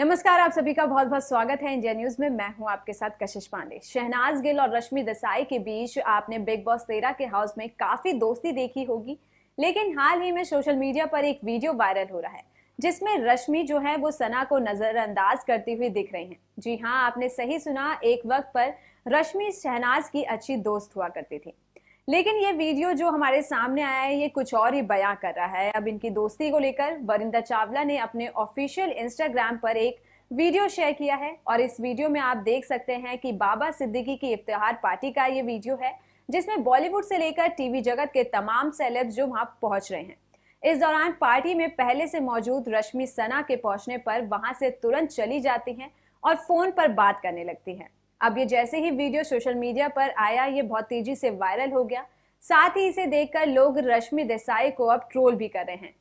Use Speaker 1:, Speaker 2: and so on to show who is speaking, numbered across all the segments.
Speaker 1: नमस्कार आप सभी का बहुत बहुत स्वागत है इंडिया न्यूज में मैं हूं आपके साथ कशिश पांडे शहनाज गिल और रश्मि देसाई के बीच आपने बिग बॉस तेरह के हाउस में काफी दोस्ती देखी होगी लेकिन हाल ही में सोशल मीडिया पर एक वीडियो वायरल हो रहा है जिसमें रश्मि जो है वो सना को नजरअंदाज करती हुई दिख रही हैं जी हाँ आपने सही सुना एक वक्त पर रश्मि शहनाज की अच्छी दोस्त हुआ करती थी लेकिन ये वीडियो जो हमारे सामने आया है ये कुछ और ही बयां कर रहा है अब इनकी दोस्ती को लेकर वरिंदा चावला ने अपने ऑफिशियल इंस्टाग्राम पर एक वीडियो शेयर किया है और इस वीडियो में आप देख सकते हैं कि बाबा सिद्दीकी की इफ्तार पार्टी का ये वीडियो है जिसमें बॉलीवुड से लेकर टीवी जगत के तमाम सेलेब्स जो वहां पहुंच रहे हैं इस दौरान पार्टी में पहले से मौजूद रश्मि सना के पहुंचने पर वहां से तुरंत चली जाती हैं और फोन पर बात करने लगती हैं अब ये जैसे ही वीडियो सोशल मीडिया पर आया ये बहुत तेजी से वायरल हो गया साथ ही इसे देखकर लोग रश्मि देसाई को अब ट्रोल भी कर रहे हैं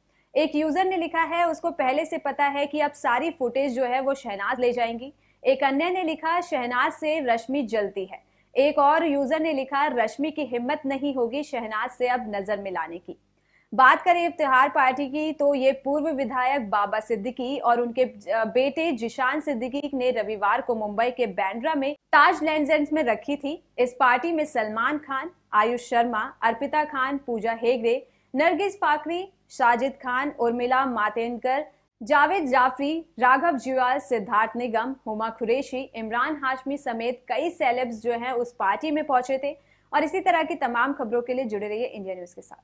Speaker 1: एक यूजर ने लिखा है उसको पहले से पता है कि अब सारी फुटेज जो है वो शहनाज ले जाएंगी एक अन्य ने लिखा शहनाज से रश्मि जलती है एक और यूजर ने लिखा रश्मि की हिम्मत नहीं होगी शहनाज से अब नजर मिलाने की बात करें इफ्तिहार पार्टी की तो ये पूर्व विधायक बाबा सिद्दीकी और उनके बेटे जिशान सिद्दीकी ने रविवार को मुंबई के बैंड्रा में ताज लैंडजेंट्स में रखी थी इस पार्टी में सलमान खान आयुष शर्मा अर्पिता खान पूजा हेगड़े नरगिस पाकरी साजिद खान उर्मिला मातेंडकर जावेद जाफरी राघव जुआल सिद्धार्थ निगम हुमा खुरेशी इमरान हाशमी समेत कई सेलेब्स जो हैं उस पार्टी में पहुंचे थे और इसी तरह की तमाम खबरों के लिए जुड़े रहिए इंडिया न्यूज के साथ